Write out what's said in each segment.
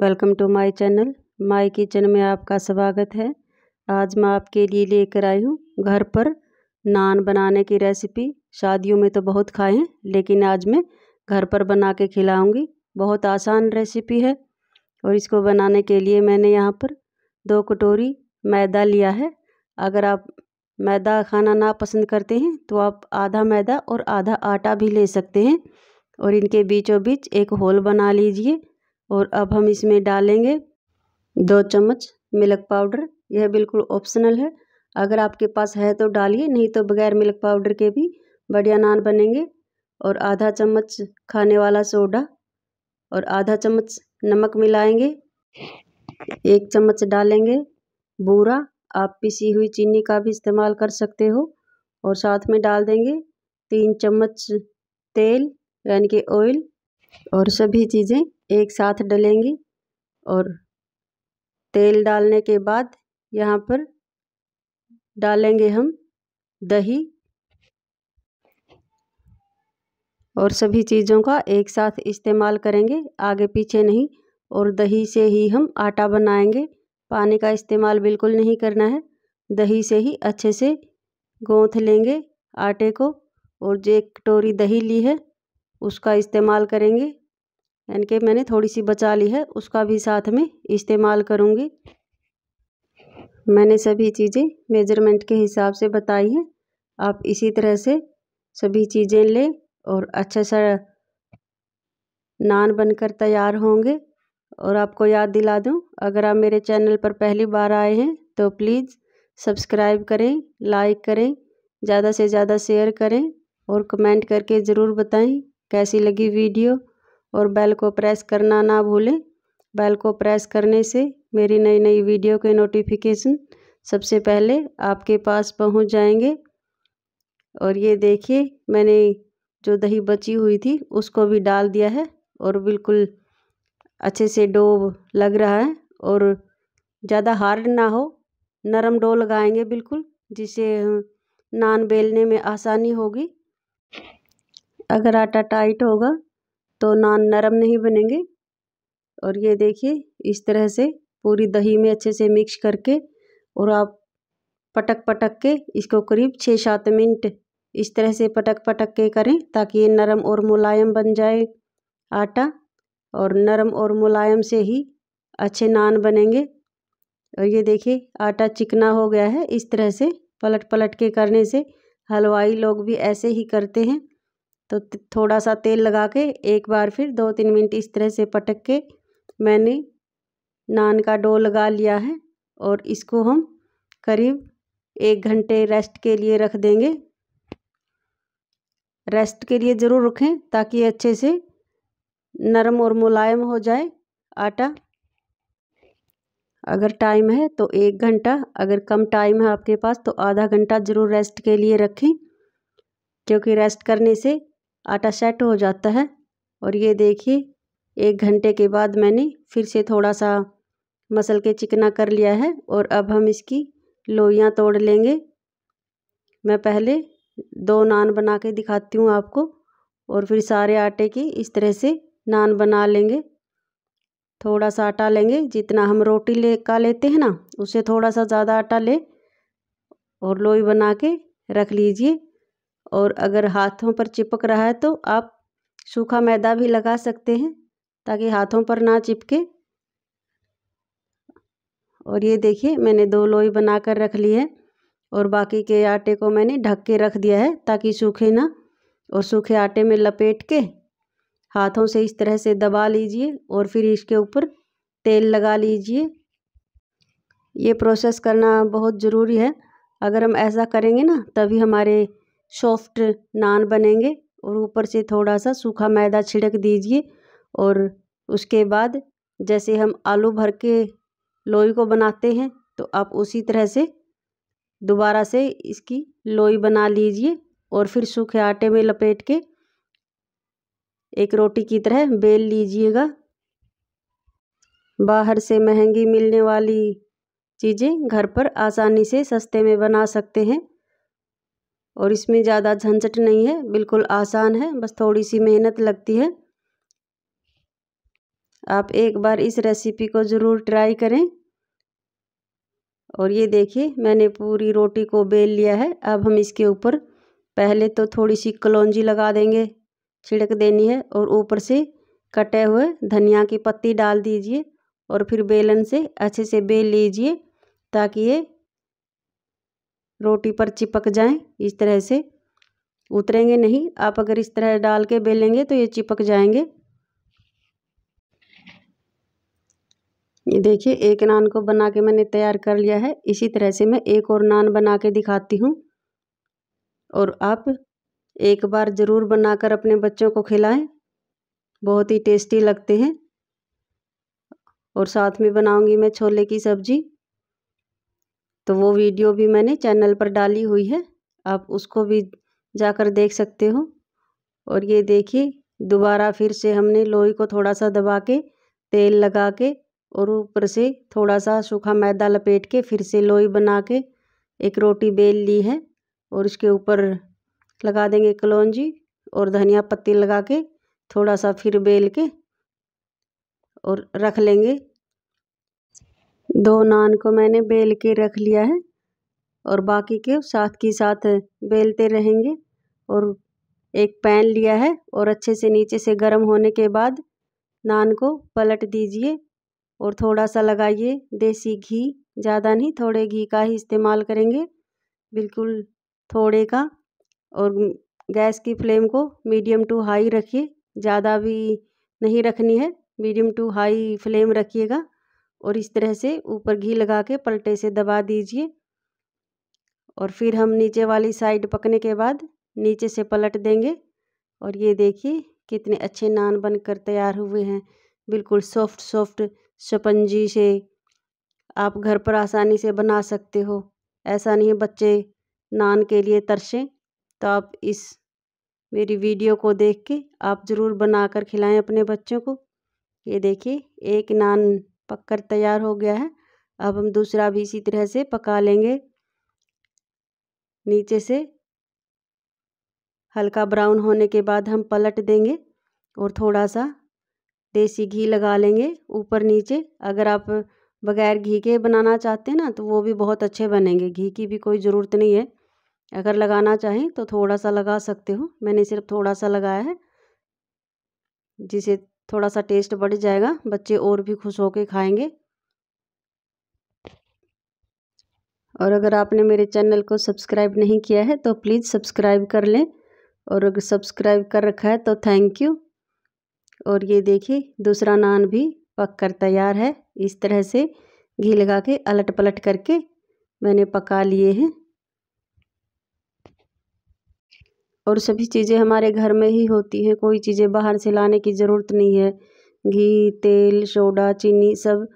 welcome to my channel my kitchen में आपका स्वागत है आज मैं आपके लिए लेकर आई हूँ घर पर नान बनाने की रेसिपी शादियों में तो बहुत खाए हैं लेकिन आज मैं घर पर बना के खिलाऊँगी बहुत आसान रेसिपी है और इसको बनाने के लिए मैंने यहाँ पर दो कटोरी मैदा लिया है अगर आप मैदा खाना ना पसंद करते हैं तो आप आधा मैदा और आधा आटा भी ले सकते हैं और इनके बीचों बीच एक होल बना लीजिए और अब हम इसमें डालेंगे दो चम्मच मिल्क पाउडर यह बिल्कुल ऑप्शनल है अगर आपके पास है तो डालिए नहीं तो बगैर मिल्क पाउडर के भी बढ़िया नान बनेंगे और आधा चम्मच खाने वाला सोडा और आधा चम्मच नमक मिलाएंगे एक चम्मच डालेंगे बूरा आप पिसी हुई चीनी का भी इस्तेमाल कर सकते हो और साथ में डाल देंगे तीन चम्मच तेल यानी कि ऑयल और सभी चीज़ें एक साथ डलेंगी और तेल डालने के बाद यहाँ पर डालेंगे हम दही और सभी चीज़ों का एक साथ इस्तेमाल करेंगे आगे पीछे नहीं और दही से ही हम आटा बनाएंगे पानी का इस्तेमाल बिल्कुल नहीं करना है दही से ही अच्छे से गोंथ लेंगे आटे को और जो एक कटोरी दही ली है उसका इस्तेमाल करेंगे यानी कि मैंने थोड़ी सी बचा ली है उसका भी साथ में इस्तेमाल करूँगी मैंने सभी चीज़ें मेजरमेंट के हिसाब से बताई हैं आप इसी तरह से सभी चीज़ें लें और अच्छा सा नान बनकर तैयार होंगे और आपको याद दिला दूं अगर आप मेरे चैनल पर पहली बार आए हैं तो प्लीज़ सब्सक्राइब करें लाइक करें ज़्यादा से ज़्यादा शेयर करें और कमेंट करके ज़रूर बताएं कैसी लगी वीडियो और बेल को प्रेस करना ना भूलें बेल को प्रेस करने से मेरी नई नई वीडियो के नोटिफिकेशन सबसे पहले आपके पास पहुंच जाएंगे और ये देखिए मैंने जो दही बची हुई थी उसको भी डाल दिया है और बिल्कुल अच्छे से डो लग रहा है और ज़्यादा हार्ड ना हो नरम डो लगाएंगे बिल्कुल जिससे नान बेलने में आसानी होगी अगर आटा टाइट होगा तो नान नरम नहीं बनेंगे और ये देखिए इस तरह से पूरी दही में अच्छे से मिक्स करके और आप पटक पटक के इसको करीब छः सात मिनट इस तरह से पटक पटक के करें ताकि ये नरम और मुलायम बन जाए आटा और नरम और मुलायम से ही अच्छे नान बनेंगे और ये देखिए आटा चिकना हो गया है इस तरह से पलट पलट के करने से हलवाई लोग भी ऐसे ही करते हैं तो थोड़ा सा तेल लगा के एक बार फिर दो तीन मिनट इस तरह से पटक के मैंने नान का डो लगा लिया है और इसको हम करीब एक घंटे रेस्ट के लिए रख देंगे रेस्ट के लिए ज़रूर रखें ताकि अच्छे से नरम और मुलायम हो जाए आटा अगर टाइम है तो एक घंटा अगर कम टाइम है आपके पास तो आधा घंटा ज़रूर रेस्ट के लिए रखें क्योंकि रेस्ट करने से आटा सेट हो जाता है और ये देखिए एक घंटे के बाद मैंने फिर से थोड़ा सा मसल के चिकना कर लिया है और अब हम इसकी लोइयाँ तोड़ लेंगे मैं पहले दो नान बना के दिखाती हूँ आपको और फिर सारे आटे की इस तरह से नान बना लेंगे थोड़ा सा आटा लेंगे जितना हम रोटी ले का लेते हैं ना उससे थोड़ा सा ज़्यादा आटा ले और लोई बना के रख लीजिए और अगर हाथों पर चिपक रहा है तो आप सूखा मैदा भी लगा सकते हैं ताकि हाथों पर ना चिपके और ये देखिए मैंने दो लोई बना कर रख ली है और बाकी के आटे को मैंने ढक के रख दिया है ताकि सूखे ना और सूखे आटे में लपेट के हाथों से इस तरह से दबा लीजिए और फिर इसके ऊपर तेल लगा लीजिए ये प्रोसेस करना बहुत ज़रूरी है अगर हम ऐसा करेंगे ना तभी हमारे सॉफ्ट नान बनेंगे और ऊपर से थोड़ा सा सूखा मैदा छिड़क दीजिए और उसके बाद जैसे हम आलू भर के लोई को बनाते हैं तो आप उसी तरह से दोबारा से इसकी लोई बना लीजिए और फिर सूखे आटे में लपेट के एक रोटी की तरह बेल लीजिएगा बाहर से महंगी मिलने वाली चीज़ें घर पर आसानी से सस्ते में बना सकते हैं और इसमें ज़्यादा झंझट नहीं है बिल्कुल आसान है बस थोड़ी सी मेहनत लगती है आप एक बार इस रेसिपी को ज़रूर ट्राई करें और ये देखिए मैंने पूरी रोटी को बेल लिया है अब हम इसके ऊपर पहले तो थोड़ी सी कलौजी लगा देंगे छिड़क देनी है और ऊपर से कटे हुए धनिया की पत्ती डाल दीजिए और फिर बेलन से अच्छे से बेल लीजिए ताकि ये रोटी पर चिपक जाएं इस तरह से उतरेंगे नहीं आप अगर इस तरह डाल के बेलेंगे तो ये चिपक जाएंगे ये देखिए एक नान को बना के मैंने तैयार कर लिया है इसी तरह से मैं एक और नान बना के दिखाती हूँ और आप एक बार ज़रूर बनाकर अपने बच्चों को खिलाएं बहुत ही टेस्टी लगते हैं और साथ में बनाऊंगी मैं छोले की सब्ज़ी तो वो वीडियो भी मैंने चैनल पर डाली हुई है आप उसको भी जाकर देख सकते हो और ये देखिए दोबारा फिर से हमने लोई को थोड़ा सा दबा के तेल लगा के और ऊपर से थोड़ा सा सूखा मैदा लपेट के फिर से लोई बना के एक रोटी बेल ली है और उसके ऊपर लगा देंगे कलौजी और धनिया पत्ती लगा के थोड़ा सा फिर बेल के और रख लेंगे दो नान को मैंने बेल के रख लिया है और बाकी के साथ की साथ बेलते रहेंगे और एक पैन लिया है और अच्छे से नीचे से गर्म होने के बाद नान को पलट दीजिए और थोड़ा सा लगाइए देसी घी ज़्यादा नहीं थोड़े घी का ही इस्तेमाल करेंगे बिल्कुल थोड़े का और गैस की फ्लेम को मीडियम टू हाई रखिए ज़्यादा भी नहीं रखनी है मीडियम टू हाई फ्लेम रखिएगा और इस तरह से ऊपर घी लगा के पलटे से दबा दीजिए और फिर हम नीचे वाली साइड पकने के बाद नीचे से पलट देंगे और ये देखिए कितने अच्छे नान बनकर तैयार हुए हैं बिल्कुल सॉफ्ट सॉफ्ट स्पंजी से आप घर पर आसानी से बना सकते हो ऐसा नहीं बच्चे नान के लिए तरसें तो आप इस मेरी वीडियो को देख के आप ज़रूर बना कर खिलाएं अपने बच्चों को ये देखिए एक नान पक कर तैयार हो गया है अब हम दूसरा भी इसी तरह से पका लेंगे नीचे से हल्का ब्राउन होने के बाद हम पलट देंगे और थोड़ा सा देसी घी लगा लेंगे ऊपर नीचे अगर आप बगैर घी के बनाना चाहते हैं ना तो वो भी बहुत अच्छे बनेंगे घी की भी कोई ज़रूरत नहीं है अगर लगाना चाहें तो थोड़ा सा लगा सकते हो मैंने सिर्फ थोड़ा सा लगाया है जिसे थोड़ा सा टेस्ट बढ़ जाएगा बच्चे और भी खुश होकर खाएंगे और अगर आपने मेरे चैनल को सब्सक्राइब नहीं किया है तो प्लीज़ सब्सक्राइब कर लें और अगर सब्सक्राइब कर रखा है तो थैंक यू और ये देखिए दूसरा नान भी पक कर तैयार है इस तरह से घी लगा के अलट पलट करके मैंने पका लिए हैं और सभी चीज़ें हमारे घर में ही होती हैं कोई चीज़ें बाहर से लाने की ज़रूरत नहीं है घी तेल सोडा चीनी सब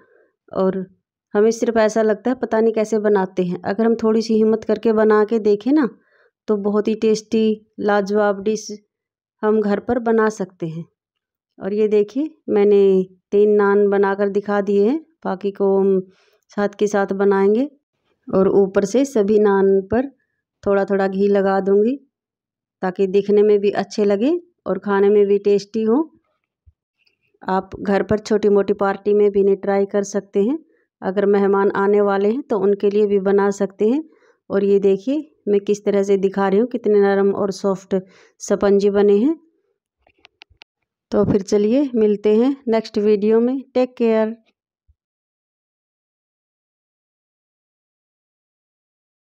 और हमें सिर्फ ऐसा लगता है पता नहीं कैसे बनाते हैं अगर हम थोड़ी सी हिम्मत करके बना के देखें ना तो बहुत ही टेस्टी लाजवाब डिश हम घर पर बना सकते हैं और ये देखिए मैंने तीन नान बनाकर दिखा दिए हैं बाकी को हम साथ के साथ बनाएंगे और ऊपर से सभी नान पर थोड़ा थोड़ा घी लगा दूंगी ताकि दिखने में भी अच्छे लगे और खाने में भी टेस्टी हों आप घर पर छोटी मोटी पार्टी में भी इन्हें ट्राई कर सकते हैं अगर मेहमान आने वाले हैं तो उनके लिए भी बना सकते हैं और ये देखिए मैं किस तरह से दिखा रही हूँ कितने नरम और सॉफ्ट सपंजी बने हैं तो फिर चलिए मिलते हैं नेक्स्ट वीडियो में टेक केयर